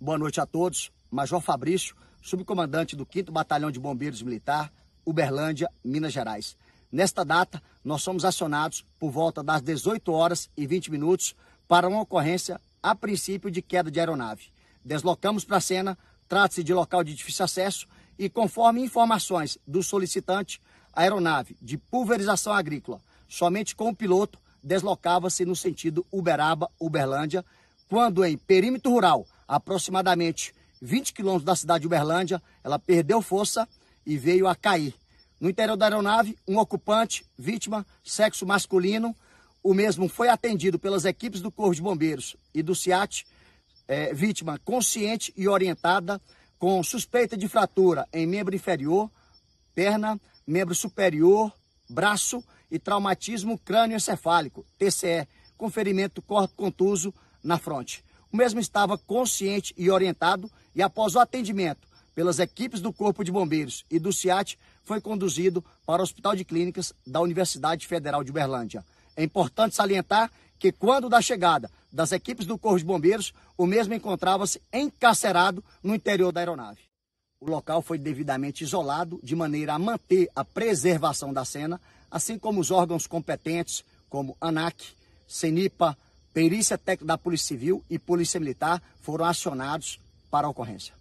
Boa noite a todos. Major Fabrício, subcomandante do 5 Batalhão de Bombeiros Militar, Uberlândia, Minas Gerais. Nesta data, nós somos acionados por volta das 18 horas e 20 minutos para uma ocorrência a princípio de queda de aeronave. Deslocamos para a cena, trata-se de local de difícil acesso e, conforme informações do solicitante, a aeronave de pulverização agrícola, somente com o piloto, deslocava-se no sentido Uberaba-Uberlândia, quando em perímetro rural aproximadamente 20 quilômetros da cidade de Uberlândia, ela perdeu força e veio a cair. No interior da aeronave, um ocupante, vítima, sexo masculino, o mesmo foi atendido pelas equipes do Corpo de Bombeiros e do SIAT, é, vítima consciente e orientada, com suspeita de fratura em membro inferior, perna, membro superior, braço e traumatismo crânioencefálico, TCE, com ferimento corpo contuso na fronte o mesmo estava consciente e orientado e após o atendimento pelas equipes do Corpo de Bombeiros e do CIAT, foi conduzido para o Hospital de Clínicas da Universidade Federal de Uberlândia. É importante salientar que quando da chegada das equipes do Corpo de Bombeiros, o mesmo encontrava-se encarcerado no interior da aeronave. O local foi devidamente isolado de maneira a manter a preservação da cena, assim como os órgãos competentes, como ANAC, CENIPA, perícia técnica da Polícia Civil e Polícia Militar foram acionados para a ocorrência.